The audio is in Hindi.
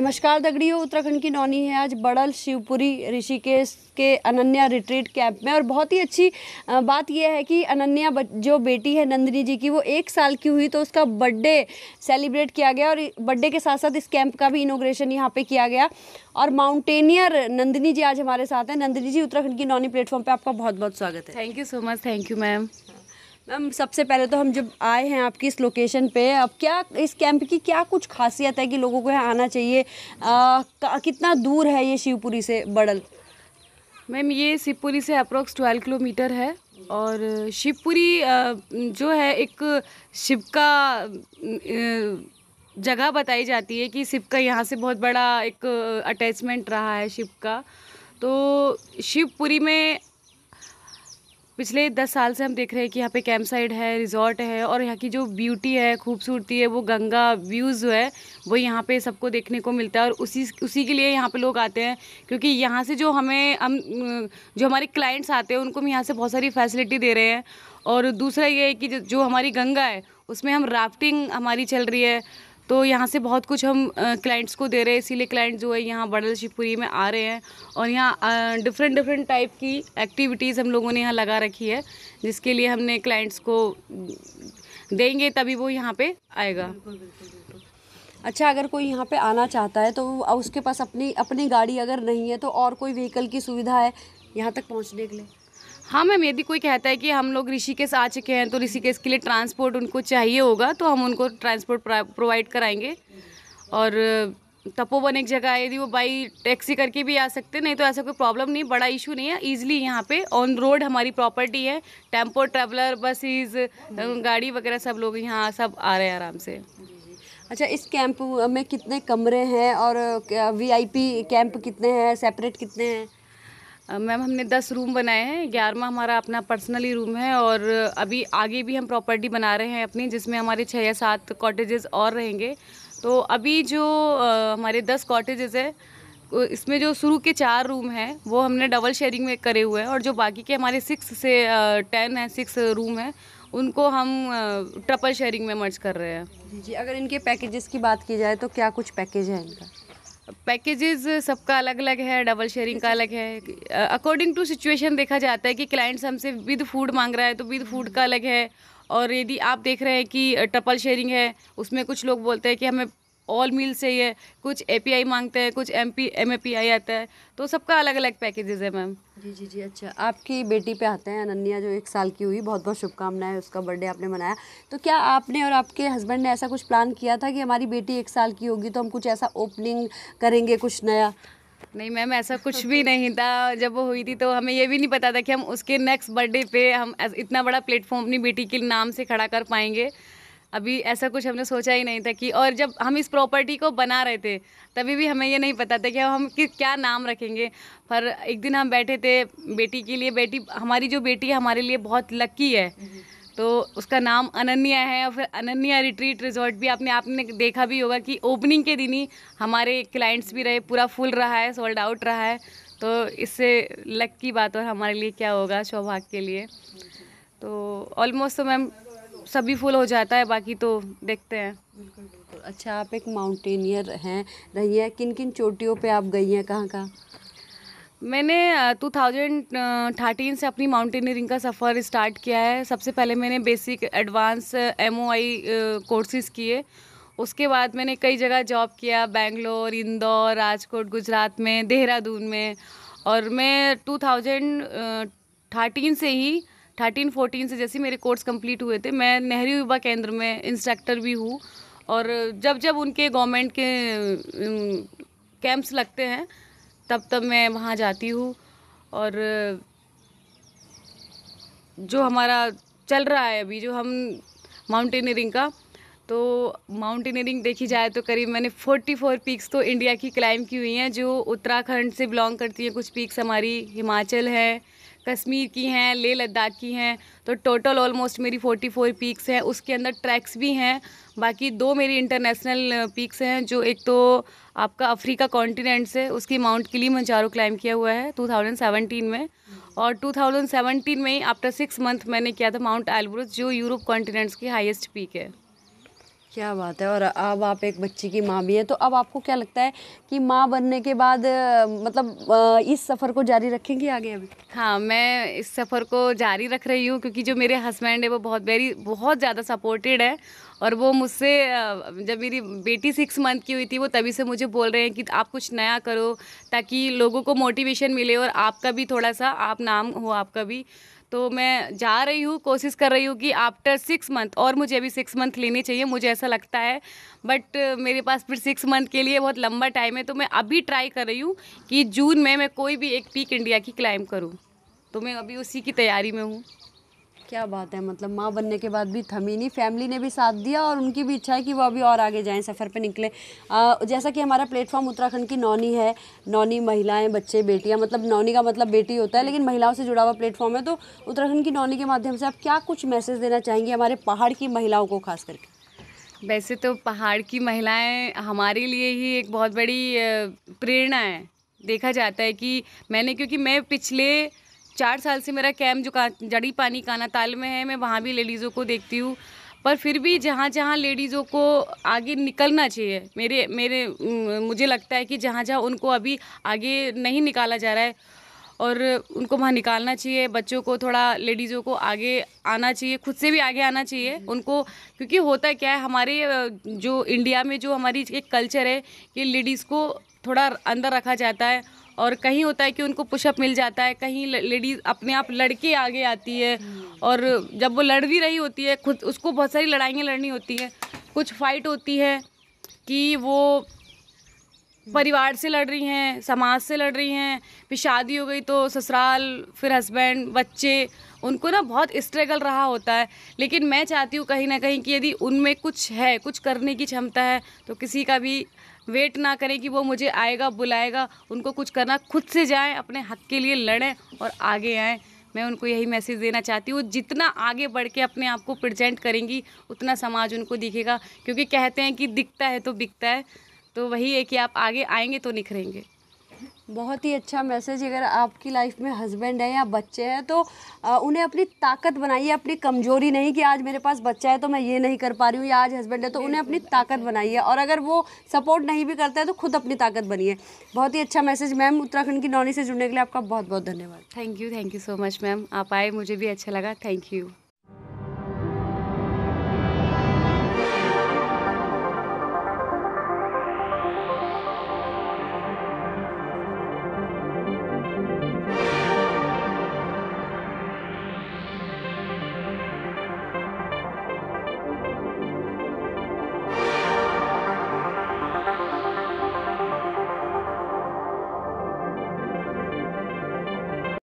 नमस्कार दगड़ियों उत्तराखंड की नौनी है आज बड़ल शिवपुरी ऋषिकेश के अनन्या रिट्रीट कैंप में और बहुत ही अच्छी बात यह है कि अनन्या जो बेटी है नंदिनी जी की वो एक साल की हुई तो उसका बर्थडे सेलिब्रेट किया गया और बर्थडे के साथ साथ इस कैंप का भी इनोग्रेशन यहाँ पे किया गया और माउंटेनियर नंदिनी जी आज हमारे साथ हैं नंदिनी जी उत्तराखंड की नौनी प्लेटफॉर्म पर आपका बहुत बहुत स्वागत है thank you so much thank you ma'am ma'am सबसे पहले तो हम जब आए हैं आपकी इस लोकेशन पे अब क्या इस कैंप की क्या कुछ खासियत है कि लोगों को यहाँ आना चाहिए आ, कितना दूर है ये शिवपुरी से बड़ल मैम ये शिवपुरी से अप्रोक्स ट्वेल्व किलोमीटर है और शिवपुरी जो है एक शिव का जगह बताई जाती है कि शिव का यहाँ से बहुत बड़ा एक अटैचमेंट रहा है शिव का तो शिवपुरी में पिछले दस साल से हम देख रहे हैं कि यहाँ पे कैंप साइड है रिजॉर्ट है और यहाँ की जो ब्यूटी है खूबसूरती है वो गंगा व्यूज़ जो है वो यहाँ पे सबको देखने को मिलता है और उसी उसी के लिए यहाँ पे लोग आते हैं क्योंकि यहाँ से जो हमें हम जो हमारे क्लाइंट्स आते हैं उनको हम यहाँ से बहुत सारी फैसिलिटी दे रहे हैं और दूसरा ये है कि जो हमारी गंगा है उसमें हम राफ्टिंग हमारी चल रही है तो यहाँ से बहुत कुछ हम क्लाइंट्स को दे रहे हैं इसीलिए क्लाइंट जो है यहाँ बड़ल शिवपुरी में आ रहे हैं और यहाँ डिफरेंट डिफरेंट टाइप की एक्टिविटीज़ हम लोगों ने यहाँ लगा रखी है जिसके लिए हमने क्लाइंट्स को देंगे तभी वो यहाँ पे आएगा अच्छा अगर कोई यहाँ पे आना चाहता है तो उसके पास अपनी अपनी गाड़ी अगर नहीं है तो और कोई व्हीकल की सुविधा है यहाँ तक पहुँचने के लिए हाँ मैम यदि कोई कहता है कि हम लोग ऋषिकेश आ चुके हैं तो ऋषिकेश के लिए ट्रांसपोर्ट उनको चाहिए होगा तो हम उनको ट्रांसपोर्ट प्रोवाइड कराएंगे और तपोवन एक जगह है यदि वो बाई टैक्सी करके भी आ सकते नहीं तो ऐसा कोई प्रॉब्लम नहीं बड़ा इशू नहीं है ईजिली यहाँ पे ऑन रोड हमारी प्रॉपर्टी है टेम्पो ट्रैवलर बसेस गाड़ी वगैरह सब लोग यहाँ सब आ रहे हैं आराम से अच्छा इस कैंप में कितने कमरे हैं और वीआईपी कैंप कितने हैं सेपरेट कितने हैं मैम हमने दस रूम बनाए हैं ग्यारहवा हमारा अपना पर्सनली रूम है और अभी आगे भी हम प्रॉपर्टी बना रहे हैं अपनी जिसमें हमारे छः या सात कॉटेजेस और रहेंगे तो अभी जो हमारे दस कॉटेजेस है इसमें जो शुरू के चार रूम हैं वो हमने डबल शेयरिंग में करे हुए हैं और जो बाकी के हमारे सिक्स से टेन हैं सिक्स रूम हैं उनको हम ट्रपल शेयरिंग में मर्ज कर रहे हैं जी अगर इनके पैकेजेस की बात की जाए तो क्या कुछ पैकेज है इनका पैकेजेस सबका अलग अलग है डबल शेयरिंग का अलग है अकॉर्डिंग टू सिचुएशन देखा जाता है कि क्लाइंट्स हमसे विद फूड मांग रहा है तो विद फूड का अलग है और यदि आप देख रहे हैं कि ट्रपल शेयरिंग है उसमें कुछ लोग बोलते हैं कि हमें ऑल मील से ही है कुछ ए मांगते हैं कुछ एम पी एम आता है तो सबका अलग अलग पैकेजेस है मैम जी जी जी अच्छा आपकी बेटी पे आते हैं अनन्या जो एक साल की हुई बहुत बहुत शुभकामनाएं उसका बर्थडे आपने मनाया तो क्या आपने और आपके हस्बैंड ने ऐसा कुछ प्लान किया था कि हमारी बेटी एक साल की होगी तो हम कुछ ऐसा ओपनिंग करेंगे कुछ नया नहीं मैम ऐसा कुछ भी नहीं था जब वो हुई थी तो हमें ये भी नहीं पता था कि हम उसके नेक्स्ट बर्थडे पे हम इतना बड़ा प्लेटफॉर्म अपनी बेटी के नाम से खड़ा कर पाएंगे अभी ऐसा कुछ हमने सोचा ही नहीं था कि और जब हम इस प्रॉपर्टी को बना रहे थे तभी भी हमें ये नहीं पता था कि हम कि क्या नाम रखेंगे पर एक दिन हम बैठे थे बेटी के लिए बेटी हमारी जो बेटी है हमारे लिए बहुत लक्की है तो उसका नाम अनन्या है और फिर अनन्या रिट्रीट रिजॉर्ट भी आपने आपने देखा भी होगा कि ओपनिंग के दिन ही हमारे क्लाइंट्स भी रहे पूरा फुल रहा है सोल्ड आउट रहा है तो इससे लक की बात और हमारे लिए क्या होगा सौभाग्य के लिए तो ऑलमोस्ट तो मैम सभी फुल हो जाता है बाकी तो देखते हैं बिल्कुल बिल्कुल अच्छा आप एक माउंटेनियर हैं रही हैं किन किन चोटियों पे आप गई हैं कहाँ कहाँ मैंने 2013 से अपनी माउंटेनियरिंग का सफ़र स्टार्ट किया है सबसे पहले मैंने बेसिक एडवांस एम कोर्सेज़ किए उसके बाद मैंने कई जगह जॉब किया बेंगलोर इंदौर राजकोट गुजरात में देहरादून में और मैं 2013 से ही थर्टीन फोर्टीन से जैसे मेरे कोर्स कंप्लीट हुए थे मैं नेहरू युवा केंद्र में इंस्ट्रक्टर भी हूँ और जब जब उनके गवर्नमेंट के कैंप्स लगते हैं तब तब मैं वहाँ जाती हूँ और जो हमारा चल रहा है अभी जो हम माउंटेनियरिंग का तो माउंटेनियरिंग देखी जाए तो करीब मैंने 44 पीक्स तो इंडिया की क्लाइम की हुई हैं जो उत्तराखंड से बिलोंग करती हैं कुछ पीक्स हमारी हिमाचल है कश्मीर की हैं लेह लद्दाख की हैं तो टोटल ऑलमोस्ट मेरी 44 पीक्स हैं उसके अंदर ट्रैक्स भी हैं बाकी दो मेरी इंटरनेशनल पीक्स हैं जो एक तो आपका अफ्रीका कॉन्टिनेंट से उसकी माउंट किली मंचारो क्लाइम किया हुआ है 2017 में और 2017 में ही आफ्टर सिक्स मंथ मैंने किया था माउंट एल्ब्रुस जो यूरोप कॉन्टिनेंट्स की हाइस्ट पीक है क्या बात है और अब आप एक बच्चे की माँ भी हैं तो अब आपको क्या लगता है कि माँ बनने के बाद मतलब इस सफ़र को जारी रखेंगी आगे अभी हाँ मैं इस सफ़र को जारी रख रही हूँ क्योंकि जो मेरे हस्बैंड है वो बहुत वेरी बहुत ज़्यादा सपोर्टेड है और वो मुझसे जब मेरी बेटी सिक्स मंथ की हुई थी वो तभी से मुझे बोल रहे हैं कि आप कुछ नया करो ताकि लोगों को मोटिवेशन मिले और आपका भी थोड़ा सा आप नाम हो आपका भी तो मैं जा रही हूँ कोशिश कर रही हूँ कि आफ्टर सिक्स मंथ और मुझे अभी सिक्स मंथ लेनी चाहिए मुझे ऐसा लगता है बट मेरे पास फिर सिक्स मंथ के लिए बहुत लंबा टाइम है तो मैं अभी ट्राई कर रही हूँ कि जून में मैं कोई भी एक पीक इंडिया की क्लाइम करूँ तो मैं अभी उसी की तैयारी में हूँ क्या बात है मतलब माँ बनने के बाद भी थमी नहीं फैमिली ने भी साथ दिया और उनकी भी इच्छा है कि वो अभी और आगे जाएं सफ़र पे निकलें जैसा कि हमारा प्लेटफॉर्म उत्तराखंड की नौनी है नौनी महिलाएं बच्चे बेटियां मतलब नौनी का मतलब बेटी होता है लेकिन महिलाओं से जुड़ा हुआ प्लेटफॉर्म है तो उत्तराखंड की नौनी के माध्यम से आप क्या कुछ मैसेज देना चाहेंगे हमारे पहाड़ की महिलाओं को खास करके वैसे तो पहाड़ की महिलाएँ हमारे लिए ही एक बहुत बड़ी प्रेरणा है देखा जाता है कि मैंने क्योंकि मैं पिछले चार साल से मेरा कैम्प जो का जड़ी पानी काना ताल में है मैं वहाँ भी लेडीज़ों को देखती हूँ पर फिर भी जहाँ जहाँ लेडीज़ों को आगे निकलना चाहिए मेरे मेरे मुझे लगता है कि जहाँ जहाँ उनको अभी आगे नहीं निकाला जा रहा है और उनको वहाँ निकालना चाहिए बच्चों को थोड़ा लेडीज़ों को आगे आना चाहिए खुद से भी आगे आना चाहिए उनको क्योंकि होता क्या है हमारे जो इंडिया में जो हमारी एक कल्चर है कि लेडीज़ को थोड़ा अंदर रखा जाता है और कहीं होता है कि उनको पुशअप मिल जाता है कहीं लेडीज़ अपने आप लड़के आगे आती है और जब वो लड़ भी रही होती है खुद उसको बहुत सारी लड़ाइयाँ लड़नी होती हैं कुछ फाइट होती है कि वो परिवार से लड़ रही हैं समाज से लड़ रही हैं फिर शादी हो गई तो ससुराल फिर हस्बैंड बच्चे उनको ना बहुत स्ट्रगल रहा होता है लेकिन मैं चाहती हूँ कहीं ना कहीं कि यदि उनमें कुछ है कुछ करने की क्षमता है तो किसी का भी वेट ना करें कि वो मुझे आएगा बुलाएगा उनको कुछ करना खुद से जाएं अपने हक के लिए लड़ें और आगे आएँ मैं उनको यही मैसेज देना चाहती हूँ जितना आगे बढ़ के अपने आप को प्रजेंट करेंगी उतना समाज उनको दिखेगा क्योंकि कहते हैं कि दिखता है तो बिकता है तो वही है कि आप आगे आएंगे तो निखरेंगे बहुत ही अच्छा मैसेज अगर आपकी लाइफ में हस्बैंड है या बच्चे हैं तो उन्हें अपनी ताकत बनाइए अपनी कमजोरी नहीं कि आज मेरे पास बच्चा है तो मैं ये नहीं कर पा रही हूँ या आज हस्बैंड है तो उन्हें अपनी ताकत बनाइए और अगर वो सपोर्ट नहीं भी करता है तो खुद अपनी ताकत बनिए बहुत ही अच्छा मैसेज मैम उत्तराखंड की नौनी से जुड़ने के लिए आपका बहुत बहुत धन्यवाद thank you thank you so much ma'am आप आए मुझे भी अच्छा लगा थैंक यू